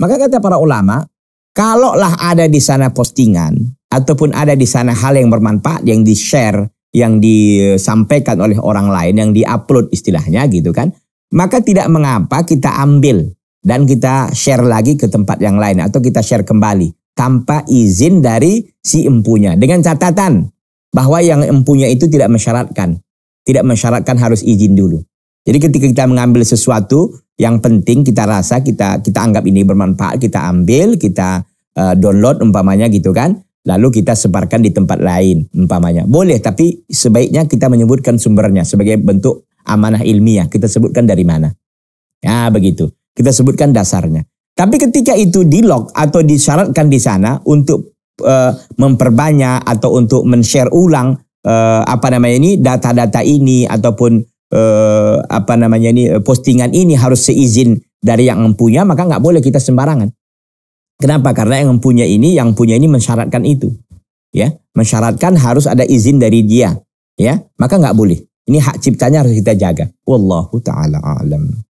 Maka kata para ulama, kalaulah ada di sana postingan ataupun ada di sana hal yang bermanfaat yang di-share, yang disampaikan oleh orang lain, yang di-upload istilahnya gitu kan, maka tidak mengapa kita ambil dan kita share lagi ke tempat yang lain atau kita share kembali tanpa izin dari si empunya dengan catatan bahwa yang empunya itu tidak mensyaratkan, tidak mensyaratkan harus izin dulu. Jadi ketika kita mengambil sesuatu yang penting kita rasa kita kita anggap ini bermanfaat, kita ambil, kita uh, download umpamanya gitu kan. Lalu kita sebarkan di tempat lain umpamanya. Boleh tapi sebaiknya kita menyebutkan sumbernya sebagai bentuk amanah ilmiah. Kita sebutkan dari mana. Ya begitu. Kita sebutkan dasarnya. Tapi ketika itu di lock atau disyaratkan di sana untuk uh, memperbanyak atau untuk men-share ulang uh, apa namanya ini data-data ini ataupun eh, apa namanya ini eh, postingan ini harus seizin dari yang mempunyai maka nggak boleh kita sembarangan. Kenapa? Karena yang mempunyai ini, yang punya ini mensyaratkan itu, ya, mensyaratkan harus ada izin dari dia, ya, maka nggak boleh. Ini hak ciptanya harus kita jaga. Wallahu taala alam.